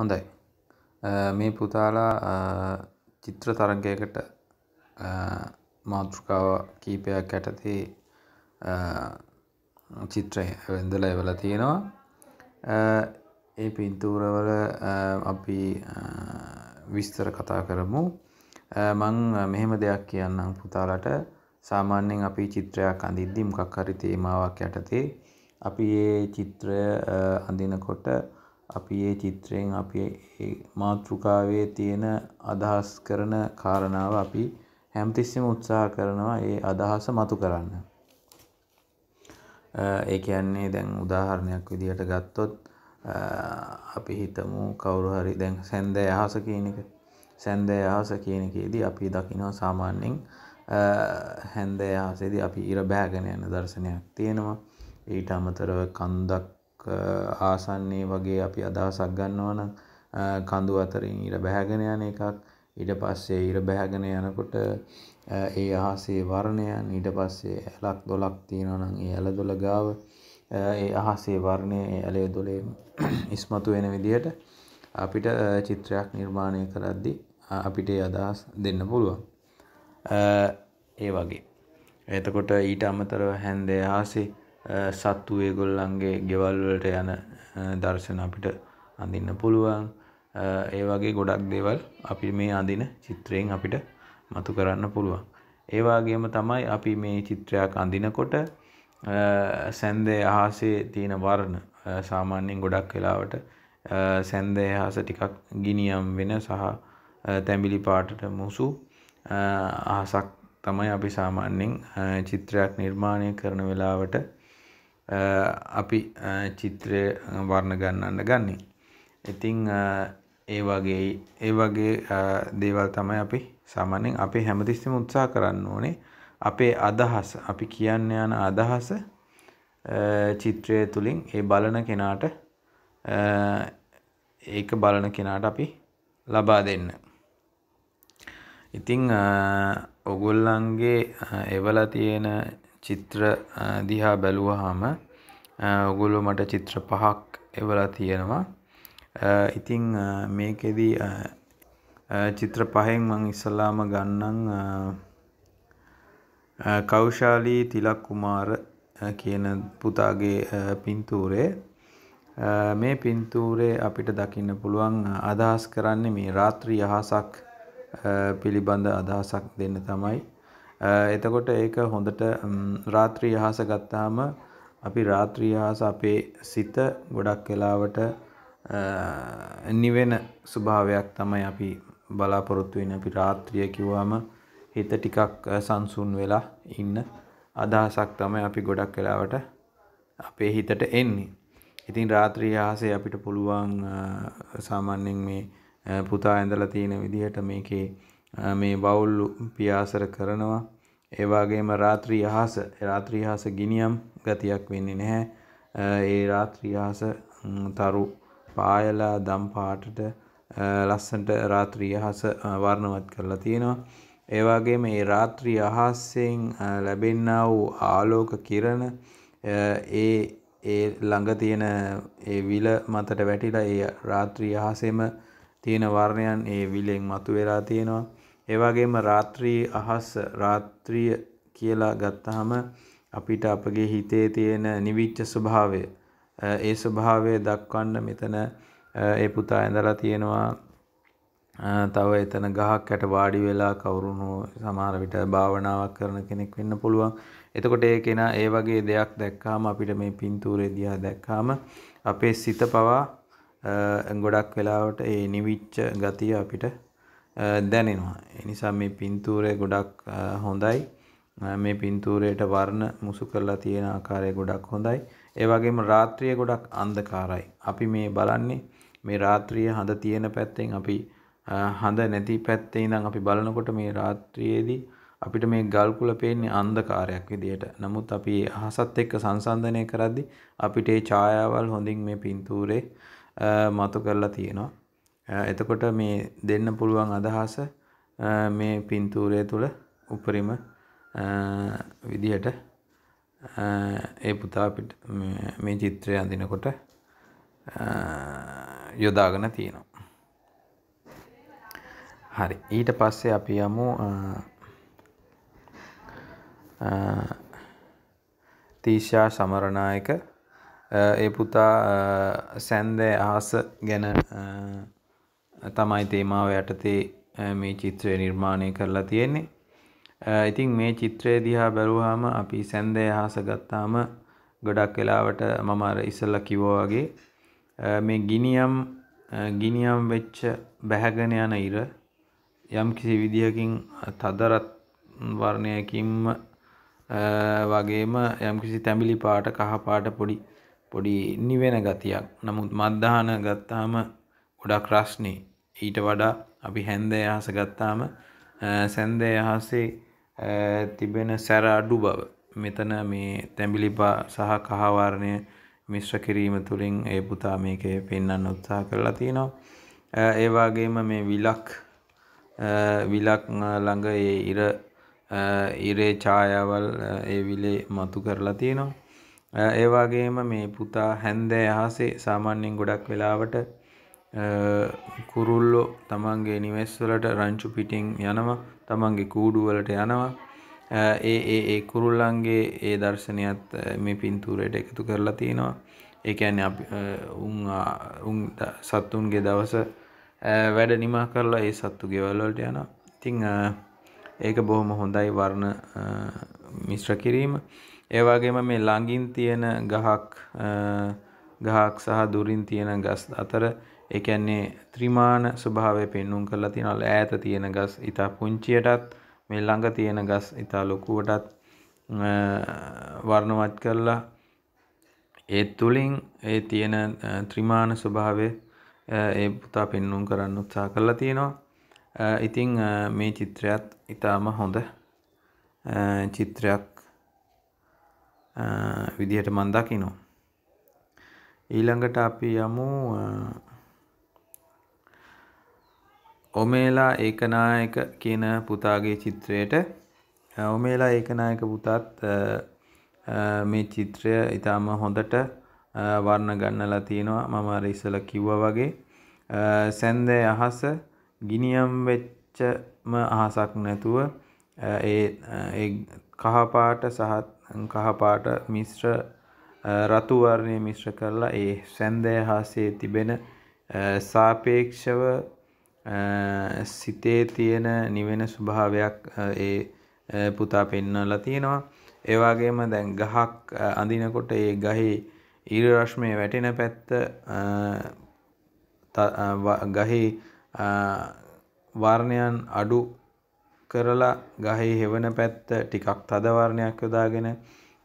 හොඳයි මේ පුතාලා චිත්‍ර තරගයකට මාතෘකාව කීපයක් ඇටති චිත්‍රය වෙදල එවල තියෙනවා ඒ පින්තූරවල අපි විස්තර කතා කරමු මං මෙහෙම දෙයක් කියන්නම් පුතාලට සාමාන්‍යයෙන් අපි චිත්‍රයක් අඳිද්දි මොකක් හරි තේමාවක් යටතේ අපි ඒ චිත්‍රය අඳිනකොට අපි ඒ චිත්‍රයෙන් අපි මාතෘකාවේ තියෙන අදහස් කරන කාරණාව අපි හැම්තිස්සම උත්සාහ කරනවා ඒ අදහස මතු කරන්න. ඒ කියන්නේ දැන් උදාහරණයක් විදිහට ගත්තොත් අපි හිතමු කවුරු හරි දැන් සැන්දෑ අහස කියන එක සැන්දෑ අහස කියනකේදී අපි දකිනවා සාමාන්‍යෙන් හැන්දෑ අහසේදී අපි ඉර බෑගෙන යන දර්ශනයක් තියෙනවා ඊට අමතරව කන්දක් ආසන්නේ වගේ අපි අදහසක් ගන්නවන කඳු අතරින් ඉර බැහැගෙන යන එකක් ඉඩ පස්සේ ඉර බැහැගෙන යනකොට ඒ අහසේ වර්ණයන් ඉට පස්සේ ඇලක් දොලක් තියෙනවනම් ඒ ඇල දොළ ගාව ඒ අහසේ වර්ණය ඇලේ දොලේ ඉස්මතු වෙන විදිහට අපිට චිත්‍රයක් නිර්මාණය කරද්දි අපිට අදහස් දෙන්න පුළුවන් ඒ වගේ එතකොට ඊට අමතරව හැන්දේ හාසේ සත්තු ඒගොල්ලන්ගේ ගෙවල්වලට යන දර්ශන අපිට අඳන්න පුළුවන් ඒ වගේ ගොඩක් දේවල් අපි මේ අඳන චිත්‍රයෙන් අපිට මතු කරන්න පුළුවන්. ඒවාගේම තමයි අපි මේ චිත්‍රයක් අඳිනකොට සැන්දේ අහසේ තියෙන වර්ණ සාමාන්‍යයෙන් ගොඩක් වෙලාවට සැන්දේ හස ටිකක් ගිනියම් වෙන සහ තැඹිලි පාටට මුසු අහසක් තමයි අපි සාමාන්‍යෙන් චිත්‍රයක් නිර්මාණය කරන වෙලාවට අපි චිත්‍රය වර්ණ ගන්නන්න ගන්නේ. ඉතිං ඒ වගේ ඒ වගේ දේවල් තමයි අපි සාමාන්‍යෙන් අපේ හැමතිස්සම උත්සා කරන්න ඕනේ අපේ අදහස් අපි කියන්න යන අදහස චිත්‍රය තුළින් ඒ බලන කෙනාට ඒක බලන කෙනාට අපි ලබා දෙන්න. ඉතිං ඔගොල්ලන්ගේ එවල තියෙන චිත්‍ර දිහා බැලුවහම ඔගොල්ලෝ මට චිත්‍ර පහක් එවලා තියෙනවා. ඉතින් මේකෙදි චිත්‍ර පහෙන් මං ඉස්සලාම ගන්නම් කෞශාලී තිලක් කුමාර කියන පුතාගේ පින්තූරේ මේ පින්තූරේ අපිට දකින්න පුළුවන් අදහස් කරන්නේ මේ රාත්‍රී අහසක් පිළිබඳ අදහසක් දෙන්න තමයි එතකොට ඒක හොඳට රාත්‍රී ආහාස ගත්තාම අපි රාත්‍රී ආහාස අපේ සිත ගොඩක් වෙලාවට නිවෙන ස්වභාවයක් තමයි අපි බලාපොරොත්තු වෙන්නේ අපි රාත්‍රිය කිව්වම හිත ටිකක් සංසුන් වෙලා ඉන්න අදහසක් තමයි අපි ගොඩක් වෙලාවට අපේ හිතට එන්නේ. ඉතින් රාත්‍රී ආහසේ අපිට පුළුවන් සාමාන්‍යයෙන් මේ පුතා ඇඳලා තියෙන විදිහට මේකේ මේ බවුල් පියාසර කරනවා ඒ වගේම රාත්‍රී අහස රාත්‍රී අහස ගිනියම් ගතියක් වෙන්නේ නැහැ ඒ රාත්‍රී අහස තරු පායලා දම් පාටට ලස්සනට රාත්‍රී අහස වර්ණවත් කරලා තියෙනවා ඒ වගේම මේ රාත්‍රී අහසෙන් ලැබෙනා වූ ආලෝක කිරණ ඒ ඒ ළඟ තියෙන ඒ විල මතට වැටිලා ඒ රාත්‍රී අහසෙම තියෙන වර්ණයන් ඒ විලෙන් මතු වෙලා තියෙනවා. ඒ වගේම රාත්‍රී අහස රාත්‍රිය කියලා ගත්තාම අපිට අපගේ හිතේ තියෙන නිවිච්ච ස්වභාවය ඒ ස්වභාවය දක්වන්න මෙතන ඒ පුතා ඇඳලා තියෙනවා. තව එතන ගහක් යට වාඩි වෙලා කවුරුන් හෝ සමහර විට භාවනාවක් කරන කෙනෙක් වෙන්න පුළුවන්. එතකොට ඒ කෙනා ඒ වගේ දෙයක් දැක්කාම අපිට මේ පින්තූරය දිහා දැක්කාම අපේ සිත පවා ගොඩක් වෙලාවට ඒ නිවිච්ච ගතිය අපිට දැනෙනවා. එනිසා මේ පින්තූරය ගොඩක් හොඳයි. මේ පින්තූරයට වර්ණ මුසු කරලා තියෙන ආකාරය ගොඩක් හොඳයි. ඒ වගේම රාත්‍රිය ගොඩක් අන්ධකාරයි. අපි මේ බලන්නේ මේ රාත්‍රිය හඳ තියෙන පැත්තෙන් අපි හඳ නැති පැත්තේ ඉඳන් අපි බලනකොට මේ රාත්‍රියේදී අපිට මේ ගල් කුල පේන්නේ අන්ධකාරයක් විදියට. නමුත් අපි අහසත් එක්ක සංසන්දනය කරද්දී අපිට ඒ ඡායාවල් හොඳින් මේ පින්තූරේ මතු කරලා තියෙනවා. එතකොට මේ දෙන්න පුළුවන් අදහස මේ පින්තූරය තුළ උපරිම විදිහට ඒ පුතා අපිට මේ චිත්‍රය අඳිනකොට යොදාගෙන තියෙනවා. හරි ඊට පස්සේ අපි යමු තීෂා සමරණායක ඒ පුතා සැන්දෑ අහස ගැන තමයි තේමාව යටතේ මේ චිත්‍රය නිර්මාණය කරලා තියෙන්නේ. ඉතින් මේ චිත්‍රය දිහා බැලුවාම අපි සැන්දෑ අහස ගත්තාම ගොඩක් වෙලාවට මම අර ඉස්සෙල්ලා කිව්වා වගේ මේ ගිනියම් ගිනියම් වෙච්ච බැහැගෙන යන ඉර යම් කිසි විදිහකින් තදරත් වර්ණයකින්ම වගේම යම් කිසි තැඹිලි පාට කහ පාට පොඩි පොඩි නිවෙන ගතියක් නමුත් මධ්‍යාන ගත්තාම ගොඩක් රශ්නේ ඊට වඩා අපි හැන්දේ අහස ගත්තාම සැන්දේ අහසේ තිබෙන සැර අඩු බව මෙතන මේ තැඹිලිබා සහ කහවාරණය මිශ්‍ර කිරීම තුළින් ඒ පුතා මේක පෙන්න්න උත්සාහ කරලා තියෙනවා ඒවාගේම මේ විලක් විලක් ළඟ ඒ ඉර ඉරේ ඡායාවල් ඒ විලේ මතු කරලා තියෙනවා ඒවාගේම මේ පුතා හැන්දෑ අහසේ සාමාන්‍යෙන් ගොඩක් වෙලාවට කුරුල්ලෝ තමන්ගේ නිවෙස්වලට රංචු පිටිං යනවා තමන්ගේ කූඩුවලට යනවා ඒ ඒ ඒ කුරුල්ලන්ගේ ඒ දර්ශනයත් මේ පින්තූරයට එකතු කරලා තියෙනවා ඒකැන උන් සත්තුන්ගේ දවස වැඩ නිමා කරලා ඒ සත්තු ගෙවල්වලට යන ඉතිං ඒක බොහොම හොඳයි වර්ණ මිශ්‍ර කිරීම ඒ වගේම මේ ළඟින් තියෙන ගහක් ගහක් සහ දුරින් තියෙන ගස් අතර ඒ කියන්නේ ත්‍රිමාණ ස්වභාවය පෙන්눔 කරලා තියෙනවා ඈත තියෙන ගස් ඊට පුංචියටත් මේ ළඟ තියෙන ගස් ඊට ලොකුවටත් වර්ණවත් කරලා ඒ තුලින් ඒ තියෙන ත්‍රිමාණ ස්වභාවය ඒ පුතා පෙන්눔 කරන්න උත්සාහ කරලා තියෙනවා. ඉතින් මේ චිත්‍රයත් ඊටාම හොඳ චිත්‍රයක් විදිහට මන් දකිනවා. ඊළඟට අපි යමු ඔමේලා ඒකනායක කියන පුතාගේ චිත්‍රයට ඔමේලා ඒකනායක පුතත් මේ චිත්‍රය ඉතාම හොඳට වර්ණ ගන්නලා තියෙනවා මම අර ඉස්සල කිව්වා වගේ සැන්දෑ අහස ගිනියම් වෙච්චම අහසක් නැතුව ඒ කහපාට සහත් කහපාට මිශ්‍ර රතුවර්ණය මිශ්‍ර කරලා ඒ සැන්දය හාසේ තිබෙන සාපේක්ෂව සිතේ තියෙන නිවෙන ස්වභාවයක් ඒ පුතා පෙන්නලා තියෙනවා ඒවාගේම දැන් ගහක් අඳිනකොට ඒ ගහේ ඊර රශ්මය වැටෙන පැත්ත ගහේ වර්ණයන් අඩු කරලා ගහේ හෙවන පැත්ත ටිකක් තද වර්ණයක් යොදාගෙන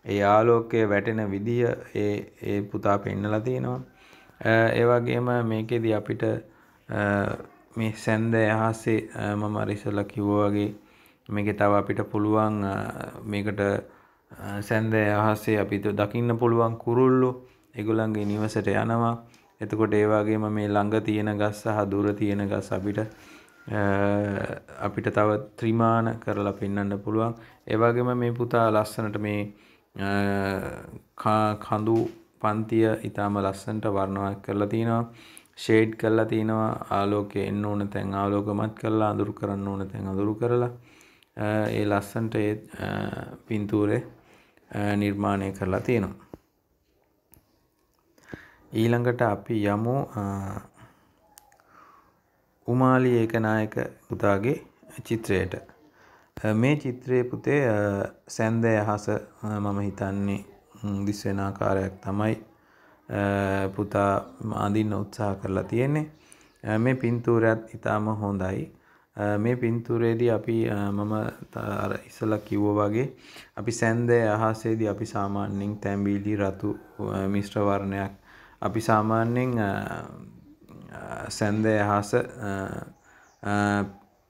ඒ ආලෝකය වැටෙන විදිය ඒ ඒ පුතා පෙන්නලා තියෙනවා. ඒ වගේම මේකෙදි අපිට මේ සැන්ද යහසේ මම අර ඉස්සෙල්ලා කිව්වා වගේ මේකේ තව අපිට පුළුවන් මේකට සැන්ද යහසේ අපිට දකින්න පුළුවන් කුරුල්ලෝ ඒගොල්ලන්ගේ නිවසට යනවා. එතකොට ඒ වගේම මේ ළඟ තියෙන ගස් සහ දුර තියෙන ගස් අපිට අපිට තව ත්‍රිමාණ කරලා පෙන්වන්න පුළුවන් එවගේම මේ පුතා ලස්සනට මේ කඳු පන්තිය ඉතාම ලස්සනට වර්ණවත් කරලා තිනවා ෂේඩ් කරලා තිනවා ආලෝකය එන්න ඕන තැන් ආලෝකමත් කරලා අඳුරු කරන්න ඕන තැන් අඳුරු කරලා ඒ ලස්සන්ට ඒ පින්තූරේ නිර්මාණය කරලා තියෙනවා ඊළඟට අපි යමු කුමාලි ඒකනායක පුතාගේ චිත්‍රයට මේ චිත්‍රයේ පුතේ සැන්දෑ අහස මම හිතන්නේ දිස්වෙන ආකාරයක් තමයි පුතා අඳින්න උත්සාහ කරලා තියෙන්නේ මේ පින්තූරයත් ඉතාම හොඳයි මේ පින්තූරේදී අපි මම අර ඉස්සලා කිව්වා වගේ අපි සැන්දෑ අහසේදී අපි සාමාන්‍යයෙන් තැඹිලි රතු මිශ්‍ර වර්ණයක් අපි සාමාන්‍යයෙන් සැන්ද එහාස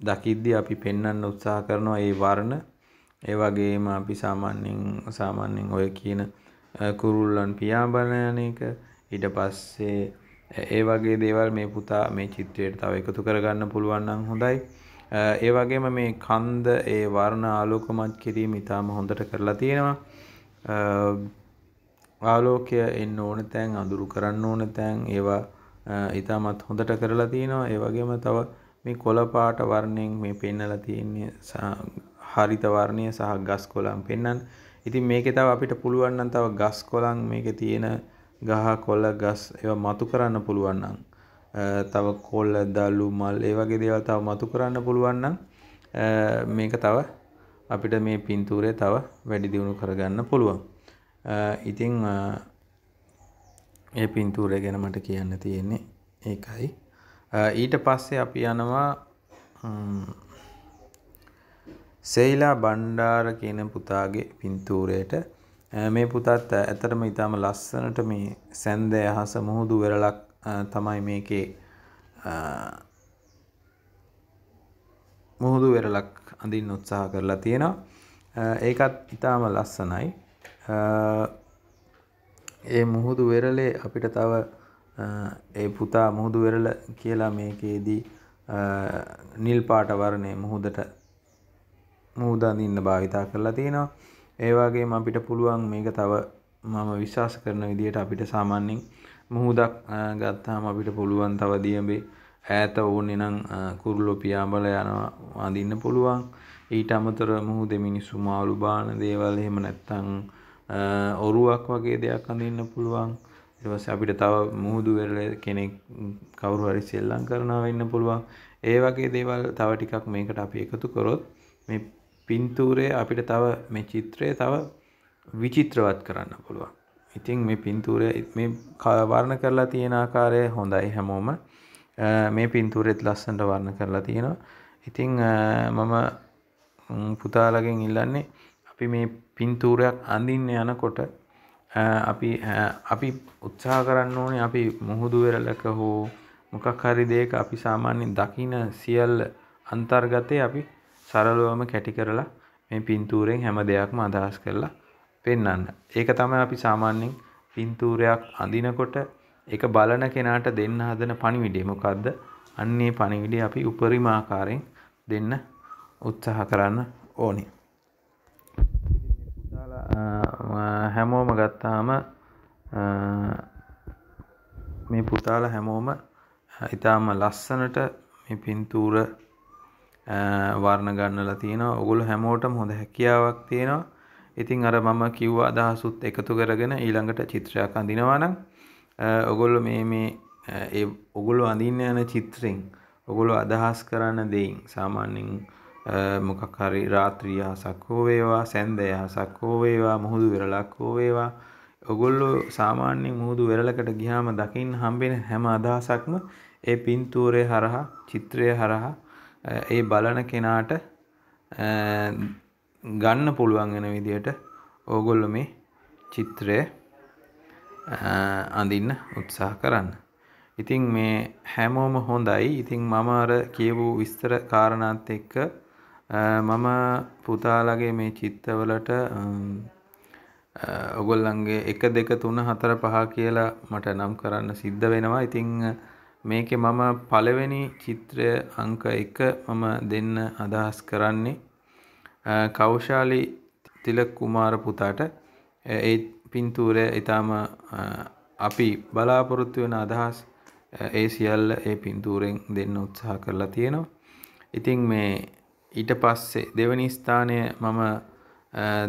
දකිද්දි අපි පෙන්වන්න උත්සාහ කරනවා ඒ වර්ණ ඒ වගේම අපි සාමාන්‍යයෙන් සාමාන්‍යයෙන් ඔය කියන කුරුල්ලන් පියා බලන එක ඊට පස්සේ ඒ වගේ දේවල් මේ පුතා මේ චිත්‍රයට තව එකතු කරගන්න පුළුවන් නම් හොඳයි. ඒ වගේම මේ කන්ද ඒ වර්ණ ආලෝකමත් කිරීම ඉතාම හොඳට කරලා තියෙනවා. ආලෝකය එන්න ඕන තැන් අඳුරු කරන්න ඕන තැන් ඒවා ඉතාමත් හොඳට කරලා තියෙනවා ඒ වගේම තව මේ කොළපාට වර්ණයෙන් මේ පෙන්නලා තියෙන්නේ හරිත වර්ණය සහ ගස් කොළන් පෙන්වන්න. ඉතින් මේකේ තව අපිට පුළුවන් නම් තව ගස් කොළන් මේකේ තියෙන ගහ කොළ ගස් ඒවා මතු කරන්න පුළුවන් නම් තව කොළ දලු මල් ඒ වගේ දේවල් තව මතු කරන්න පුළුවන් නම් මේක තව අපිට මේ පින්තූරය තව වැඩි දියුණු කරගන්න පුළුවන්. ඉතින් ඒ පින්තූරය ගැන මට කියන්න තියෙන්නේ ඒකයි ඊට පස්සේ අපි යනවා සෙයිලා බණ්ඩාර කියන පුතාගේ පින්තූරයට මේ පුතත් ඇතරම ඉතාම ලස්සනට මේ සැන්ද අහස මුහුදු වෙරලක් තමයි මේකේ මුහුදු වෙරලක් අඳින් උත්සාහ කරලා තියෙනවා ඒකත් ඉතාම ලස්සනයි ඒ මුහුදු වෙරලේ අපිට තව ඒ පුතා මුහුදු වෙරල කියලා මේකේදී නිල් පාට වර්ණය මුහුදට මුහුදඳින්න භාවිතා කරලා තියෙනවා. ඒ වගේම අපිට පුළුවන් මේක තව මම විශ්වාස කරන විදිහට අපිට සාමාන්‍යයෙන් මුහුදක් ගත්තාම අපිට පුළුවන් තව දියඹේ ඈත ඕනේ නම් කුරුල්ලෝ පියාඹල යනවා අඳින්න පුළුවන්. ඊට අමතරව මුහුදේ මිනිස්සු මාළු බාන දේවල් එහෙම නැත්නම් ඔරුවක් වගේ දෙයක් අඳන්න පුළුවන් ඉවස අපිට තව මුහුදු වෙරල කෙනෙක් කවුරු හරි සෙල්ලං කරනාව ඉන්න පුළුවන් ඒ වගේ දේවල් තව ටිකක් මේකට අපි එකතු කරොත් මේ පින්තූරය අපිට තව මේ චිත්‍රය තව විචිත්‍රවත් කරන්න පුළුවන් ඉතින් මේ පින්තූරය මේ කවර්ණ කරලා තියෙන ආකාරය හොඳයි හැමෝම මේ පින්තූරෙත් ලස්සන්ට වර්ණ කරලා තියෙනවා ඉතිං මම පුතාලගෙන් ඉල්ලන්නේ අපි මේ පින්තූරයක් අඳින්න යනකොට අපි අපි උත්සාහ කරන්න ඕනේ අපි මුහුදු වෙරළක හෝ මොකක් හරි දෙයක අපි සාමාන්‍යයෙන් දකින සියල්ල අන්තර්ගතේ අපි සරලවම කැටි කරලා මේ පින්තූරෙන් හැම දෙයක්ම අදහස් කරලා පෙන්වන්න. ඒක තමයි අපි සාමාන්‍යයෙන් පින්තූරයක් අඳිනකොට ඒක බලන කෙනාට දෙන්න හදන පණිවිඩය මොකද්ද? අන්නේ පණිවිඩය අපි උපරිම ආකාරයෙන් දෙන්න උත්සාහ කරන්න ඕනේ. හැමෝම ගත්තාම මේ පුතාල හැමෝම ඉතාම ලස්සනට මේ පින්තූර වර්ණ ගන්නලා තියෙනවා. ඔගොල්ලෝ හැමෝටම හොඳ හැකියාවක් තියෙනවා. ඉතින් අර මම කිව්ව අදහසුත් එකතු කරගෙන ඊළඟට චිත්‍රයක් අඳිනවා නම් ඔගොල්ලෝ මේ මේ ඒ ඔගොල්ලෝ අඳින්න යන චිත්‍රෙන් ඔගොල්ලෝ අදහස් කරන්න දෙයින් සාමාන්‍යයෙන් මොකක් හරි රාත්‍රී අහසක් හෝ වේවා සැන්ද අහසක් හෝ වේවා මුහුදු වෙරළක් හෝ වේවා ඔගොල්ලෝ සාමාන්‍ය මුහුදු වෙරළකට ගියාම දකින්න හම්බෙන හැම අදහසක්ම ඒ පින්තූරය හරහා චිත්‍රය හරහා ඒ බලන කෙනාට ගන්න පුළුවන් වෙන විදිහට ඕගොල්ලෝ මේ චිත්‍රය අඳින්න උත්සාහ කරන්න. ඉතින් මේ හැමෝම හොඳයි. ඉතින් මම අර කියවූ විස්තර කාරණාත් එක්ක මම පුතාලගේ මේ චිත්තවලට ඔගොල්ලන්ගේ එක දෙක තුන හතර පහ කියලා මට නම් කරන්න සිද්ධ වෙනවා ඉතිං මේක මම පළවෙනි චිත්‍රය අංක එක මම දෙන්න අදහස් කරන්නේ කෞශාලි තිලක් කුමාර පුතාට ඒ පින්තූරය ඉතාම අපි බලාපොරොත්තු වෙන අදහස් ඒ සියල්ල ඒ පින්තූරෙන් දෙන්න උත්සාහ කරලා තියෙනවා ඉතිං මේ ඊට පස්සේ දෙවනි ස්ථානය මම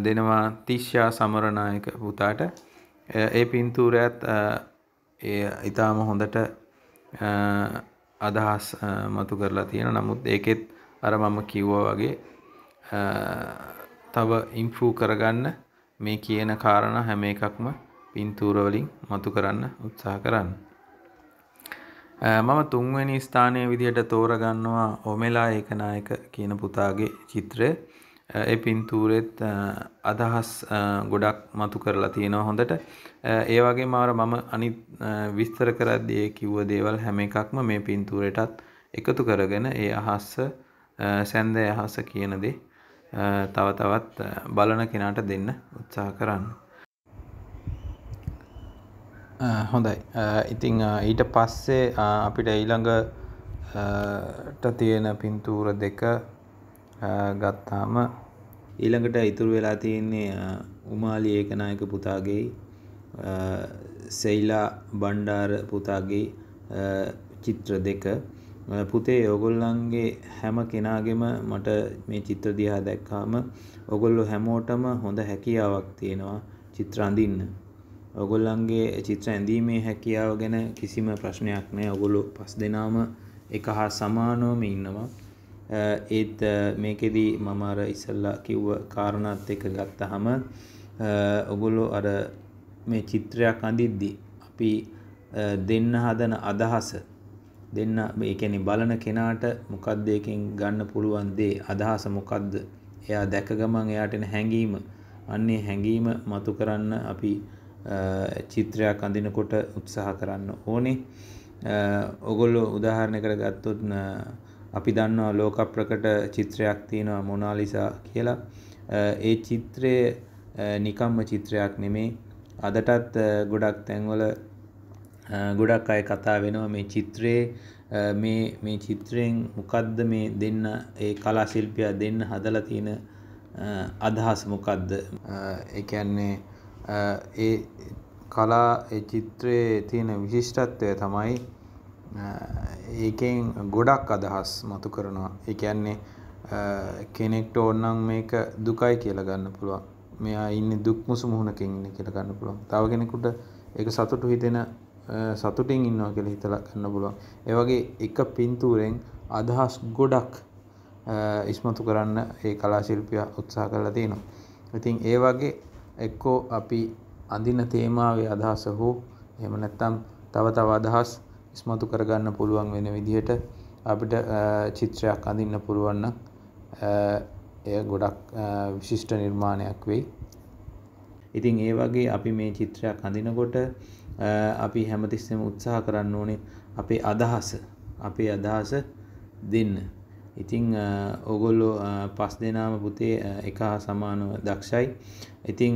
දෙනවා තිශ්‍යා සමරනායක පුතාට ඒ පින්තූරයත් ඉතාම හොඳට අදහස් මතු කරලා තියෙන නමුත් ඒකෙත් අර මම කිව්වා වගේ තව ඉම්ප්‍රූ කරගන්න මේ කියන කාරණ හැම එකක්ම පින්තූරවලින් මතු කරන්න උත්සාහ කරන්න මම තුන්වැනි ස්ථානය විදිහට තෝරගන්නවා ඔමෙලා ඒකනායක කියන පුතාගේ චිත්‍රය. ඒ පින්තූරෙත් අදහස් ගොඩක් මතු කරලා තියෙනවා හොඳට. ඒ වගේම අර මම අනිත් විස්තර කරද්දී ඒ කිව්ව දේවල් හැම එකක්ම මේ පින්තූරයටත් එකතු කරගෙන ඒ අහස සැන්දෑ අහස කියන දේ තව තවත් බලන කෙනාට දෙන්න උත්සාහ කරන්න. හොඳයි ඉතිං ඊට පස්සේ අපිට ඊළඟ තියෙන පින්තූර දෙක ගත්තාම ඊළඟට ඉතුරු වෙලා තියෙන්නේ උමාලි ඒකනායක පුතාගේ සෙයිලා බණ්ඩාර පුතාගේ චිත්‍ර දෙක පුතේ ඔගොල්ලන්ගේ හැම කෙනාගෙම මට මේ චිත්‍ර දිහා දැක්කාම ඔගොල්ලො හැමෝටම හොඳ හැකියාවක් තියෙනවා චිත්‍ර අඳින්න ඔගොල්ලන්ගේ චිත්‍ර ඇඳීමේ හැකියාව ගැන කිසිම ප්‍රශ්නයක් නෑ ඔගොලු පස් දෙනාම එක හා සමානෝම ඉන්නවා ඒත් මේකෙදී මමර ඉසල්ලා කිව්ව කාරණත් එක ගත්ත හම ඔගොලු අර මේ චිත්‍රයක් අඳිද්දි අපි දෙන්න හදන අදහස දෙන්න එකැනි බලන කෙනාට මොකක්දයකින් ගන්න පුළුවන් දේ අදහස මොකක්ද එයා දැක ගමන් එයාටන හැඟීම අන්නේ හැඟීම මතු කරන්න අපි චිත්‍රයක් අඳිනකොට උත්සාහ කරන්න ඕනේ ඔගොල්ලො උදාහරණය කර ගත්තොත් අපි දන්නවා ලෝක ප්‍රකට චිත්‍රයක් තියෙනවා මොනාලිසා කියලා ඒ චිත්‍රය නිකම්ම චිත්‍රයක් නෙමේ අදටත් ගොඩක් තැන්වල ගොඩක් අය කතා වෙනවා මේ චිත්‍රයේ මේ මේ චිත්‍රයෙන් මොකද්ද මේ දෙන්න ඒ කලා ශිල්පියා දෙන්න හදලා තියෙන අදහස් මොකද්ද ඒ කියන්නේ ඒ කලා චිත්‍රයේ තියෙන විශිෂ්ටත්වය තමයි ඒකෙන් ගොඩක් අදහස් මතු කරනවා එකන්නේ කෙනෙක්ට ඕන්නම් මේක දුකයි කියලගන්න පුළුවන් මෙයා ඉන්න දුක් මුසු මුහුණකින් ඉන්න කියලගන්න පුළුවන් තව කෙනෙකුට එක සතුටු හිතෙන සතුටින් ඉන්නවා කියල හිතලා ගන්න පුළුවන් ඒවගේ එක පින්තූරෙන් අදහස් ගොඩක් ඉස්මතු කරන්න ඒ කලා ශිල්පිය උත්සා කරලා තියෙනවා ඉතින් ඒ වගේ එක්කෝ අපි අඳින තේමාවේ අදහස හෝ එහෙම නැත්නම් තව තව අදහස් ඉස්මතු කරගන්න පුළුවන් වෙන විදිහට අපිට චිත්‍රයක් අඳින්න පුළුවන් නම් එය ගොඩක් විශිෂ්ට නිර්මාණයක් වෙයි. ඉතින් ඒ වගේ අපි මේ චිත්‍රයක් අඳිනකොට අපි හැමතිස්සෙම උත්සාහ කරන්න ඕනේ අපේ අදහස අපේ අදහස දෙන්න. ඉතිං ඔගොල්ලො පස් දෙනාම පුතේ එක හා සමානව දක්ෂයි ඉතිං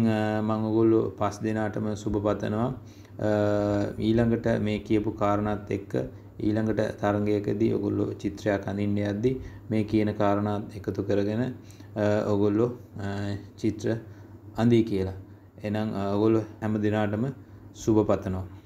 මංගොල්ලො පස් දෙනාටම සුභ පතනවා ඊළඟට මේ කියපු කාරණත් එක්ක ඊළඟට තරගයකදී ඔගොල්ලො චිත්‍රයක් අඳින්න අද්දි මේ කියන කාරණත් එකතු කරගෙන ඔගොල්ලො චිත්‍ර අඳී කියලා එනම් ඔගොල්ලො හැම දෙනාටම සුභ පතනවා